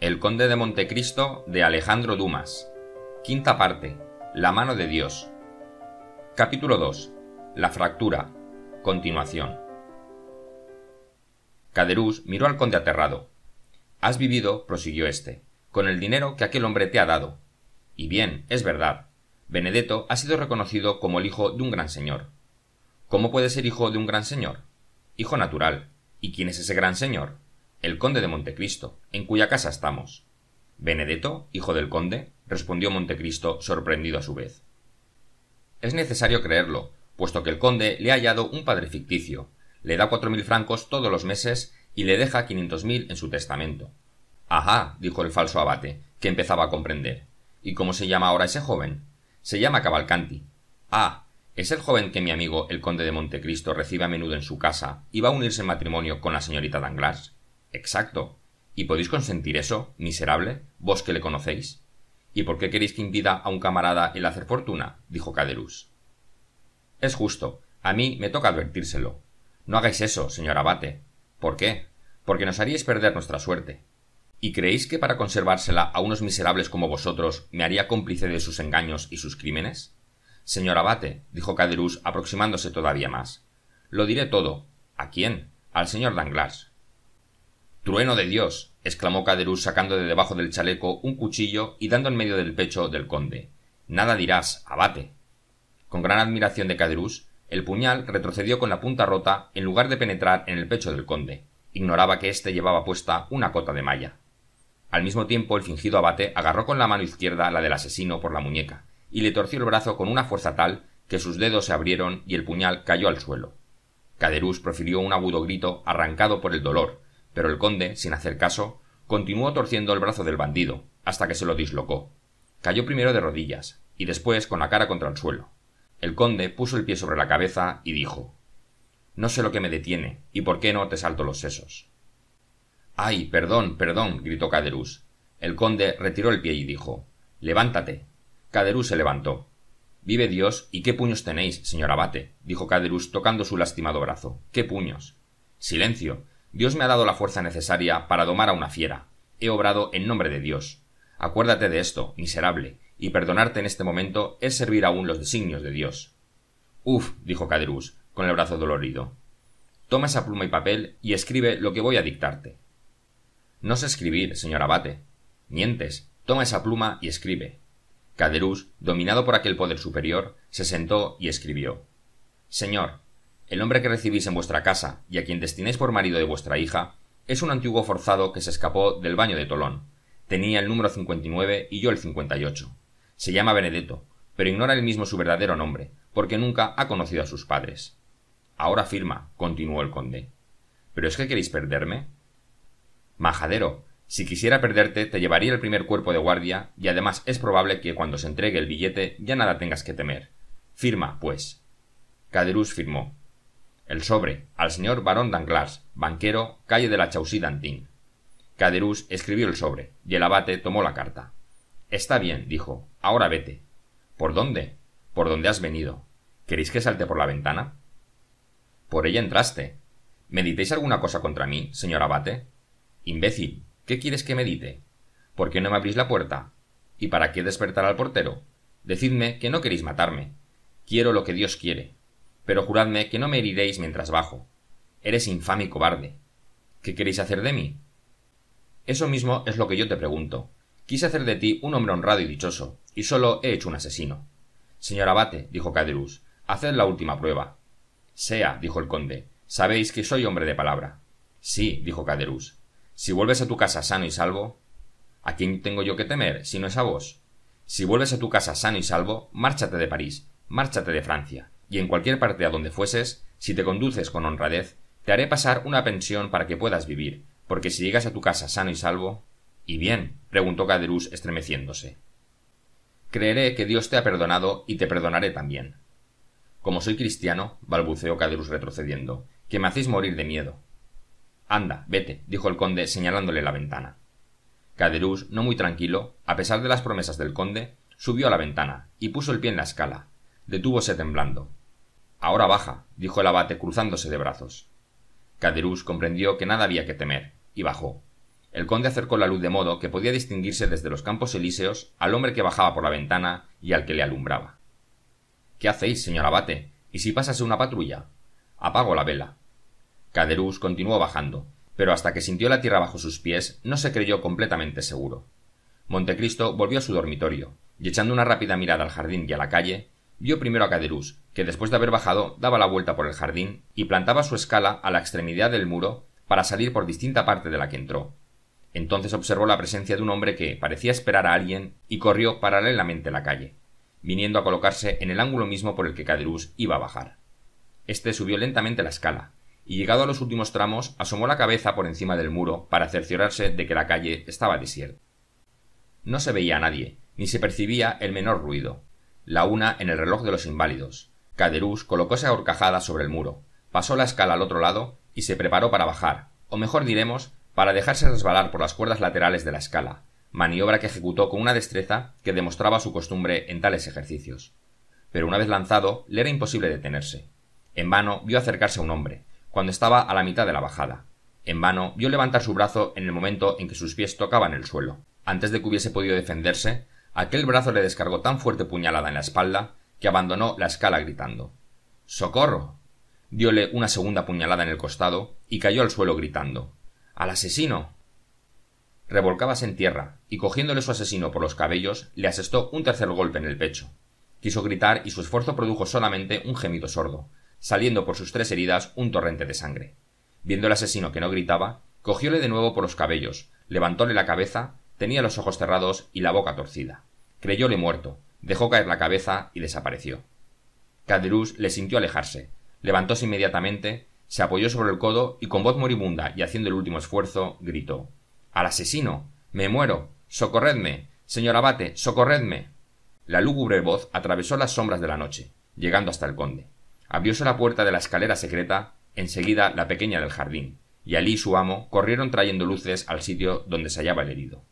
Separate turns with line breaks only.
El Conde de Montecristo de Alejandro Dumas. Quinta parte. La mano de Dios. Capítulo 2. La fractura. Continuación. Caderús miró al conde aterrado. Has vivido, prosiguió éste, con el dinero que aquel hombre te ha dado. Y bien, es verdad. Benedetto ha sido reconocido como el hijo de un gran señor. ¿Cómo puede ser hijo de un gran señor? Hijo natural. ¿Y quién es ese gran señor? el conde de Montecristo, en cuya casa estamos. Benedetto, hijo del conde, respondió Montecristo, sorprendido a su vez. Es necesario creerlo, puesto que el conde le ha hallado un padre ficticio, le da cuatro mil francos todos los meses y le deja quinientos mil en su testamento. Ajá, dijo el falso abate, que empezaba a comprender. ¿Y cómo se llama ahora ese joven? Se llama Cavalcanti. Ah, es el joven que mi amigo el conde de Montecristo recibe a menudo en su casa y va a unirse en matrimonio con la señorita Exacto. ¿Y podéis consentir eso, miserable, vos que le conocéis? ¿Y por qué queréis que impida a un camarada el hacer fortuna? dijo Caderus. Es justo. A mí me toca advertírselo. No hagáis eso, señor abate. ¿Por qué? Porque nos haríais perder nuestra suerte. ¿Y creéis que para conservársela a unos miserables como vosotros me haría cómplice de sus engaños y sus crímenes? Señor abate, dijo Caderus aproximándose todavía más. Lo diré todo. ¿A quién? Al señor Danglars. Trueno de Dios. exclamó Caderús sacando de debajo del chaleco un cuchillo y dando en medio del pecho del conde. Nada dirás, abate. Con gran admiración de Caderús, el puñal retrocedió con la punta rota en lugar de penetrar en el pecho del conde. Ignoraba que éste llevaba puesta una cota de malla. Al mismo tiempo, el fingido abate agarró con la mano izquierda la del asesino por la muñeca y le torció el brazo con una fuerza tal que sus dedos se abrieron y el puñal cayó al suelo. Caderús profirió un agudo grito arrancado por el dolor pero el conde, sin hacer caso, continuó torciendo el brazo del bandido, hasta que se lo dislocó. Cayó primero de rodillas, y después con la cara contra el suelo. El conde puso el pie sobre la cabeza y dijo No sé lo que me detiene, y por qué no te salto los sesos. Ay, perdón, perdón, gritó Caderús. El conde retiró el pie y dijo Levántate. Caderús se levantó. Vive Dios, y qué puños tenéis, señor abate, dijo Caderús tocando su lastimado brazo. ¿Qué puños? Silencio. Dios me ha dado la fuerza necesaria para domar a una fiera. He obrado en nombre de Dios. Acuérdate de esto, miserable, y perdonarte en este momento es servir aún los designios de Dios. Uf, dijo Caderús, con el brazo dolorido. Toma esa pluma y papel y escribe lo que voy a dictarte. No sé escribir, señor abate. Mientes. Toma esa pluma y escribe. Caderús, dominado por aquel poder superior, se sentó y escribió. Señor, el hombre que recibís en vuestra casa y a quien destinéis por marido de vuestra hija es un antiguo forzado que se escapó del baño de Tolón. Tenía el número 59 y yo el 58. Se llama Benedetto, pero ignora él mismo su verdadero nombre, porque nunca ha conocido a sus padres. Ahora firma, continuó el conde. ¿Pero es que queréis perderme? Majadero, si quisiera perderte, te llevaría el primer cuerpo de guardia, y además es probable que cuando se entregue el billete ya nada tengas que temer. Firma, pues. Caderús firmó. El sobre, al señor barón Danglars, banquero, calle de la Chaussée d'Antin. Caderousse escribió el sobre, y el abate tomó la carta. Está bien, dijo, ahora vete. ¿Por dónde? Por dónde has venido. ¿Queréis que salte por la ventana? Por ella entraste. ¿Meditéis alguna cosa contra mí, señor abate? Imbécil, ¿qué quieres que medite? ¿Por qué no me abrís la puerta? ¿Y para qué despertar al portero? Decidme que no queréis matarme. Quiero lo que Dios quiere pero juradme que no me heriréis mientras bajo. Eres infame y cobarde. ¿Qué queréis hacer de mí? Eso mismo es lo que yo te pregunto. Quise hacer de ti un hombre honrado y dichoso, y solo he hecho un asesino. Señor abate, dijo Caderus, haced la última prueba. Sea, dijo el conde, sabéis que soy hombre de palabra. Sí, dijo Caderus. Si vuelves a tu casa sano y salvo. ¿A quién tengo yo que temer, si no es a vos? Si vuelves a tu casa sano y salvo, márchate de París, márchate de Francia, y en cualquier parte a donde fueses, si te conduces con honradez, te haré pasar una pensión para que puedas vivir, porque si llegas a tu casa sano y salvo. ¿Y bien? preguntó caderús estremeciéndose. Creeré que Dios te ha perdonado y te perdonaré también. Como soy cristiano, balbuceó caderús retrocediendo, que me hacéis morir de miedo. Anda, vete, dijo el conde señalándole la ventana. caderús no muy tranquilo, a pesar de las promesas del conde, subió a la ventana y puso el pie en la escala, detúvose temblando. Ahora baja, dijo el abate cruzándose de brazos. Caderús comprendió que nada había que temer, y bajó. El conde acercó la luz de modo que podía distinguirse desde los campos elíseos al hombre que bajaba por la ventana y al que le alumbraba. ¿Qué hacéis, señor abate? ¿Y si pasase una patrulla? Apago la vela. Caderús continuó bajando, pero hasta que sintió la tierra bajo sus pies no se creyó completamente seguro. Montecristo volvió a su dormitorio, y echando una rápida mirada al jardín y a la calle, Vio primero a Caderús, que después de haber bajado daba la vuelta por el jardín y plantaba su escala a la extremidad del muro para salir por distinta parte de la que entró. Entonces observó la presencia de un hombre que parecía esperar a alguien y corrió paralelamente la calle, viniendo a colocarse en el ángulo mismo por el que Caderús iba a bajar. Este subió lentamente la escala, y llegado a los últimos tramos asomó la cabeza por encima del muro para cerciorarse de que la calle estaba desierta. No se veía a nadie, ni se percibía el menor ruido, la una en el reloj de los inválidos. caderús colocó a horcajada sobre el muro, pasó la escala al otro lado y se preparó para bajar, o mejor diremos, para dejarse resbalar por las cuerdas laterales de la escala, maniobra que ejecutó con una destreza que demostraba su costumbre en tales ejercicios. Pero una vez lanzado, le era imposible detenerse. En vano vio acercarse a un hombre, cuando estaba a la mitad de la bajada. En vano vio levantar su brazo en el momento en que sus pies tocaban el suelo. Antes de que hubiese podido defenderse, Aquel brazo le descargó tan fuerte puñalada en la espalda que abandonó la escala gritando. ¡Socorro! dióle una segunda puñalada en el costado y cayó al suelo gritando. ¡Al asesino! Revolcábase en tierra y cogiéndole su asesino por los cabellos le asestó un tercer golpe en el pecho. Quiso gritar y su esfuerzo produjo solamente un gemido sordo, saliendo por sus tres heridas un torrente de sangre. Viendo el asesino que no gritaba, cogióle de nuevo por los cabellos, levantóle la cabeza Tenía los ojos cerrados y la boca torcida. Creyóle muerto, dejó caer la cabeza y desapareció. Caderousse le sintió alejarse, levantóse inmediatamente, se apoyó sobre el codo y con voz moribunda y haciendo el último esfuerzo, gritó Al asesino. Me muero. Socorredme. Señor abate, socorredme. La lúgubre voz atravesó las sombras de la noche, llegando hasta el conde. Abrióse la puerta de la escalera secreta, enseguida la pequeña del jardín, y allí y su amo corrieron trayendo luces al sitio donde se hallaba el herido.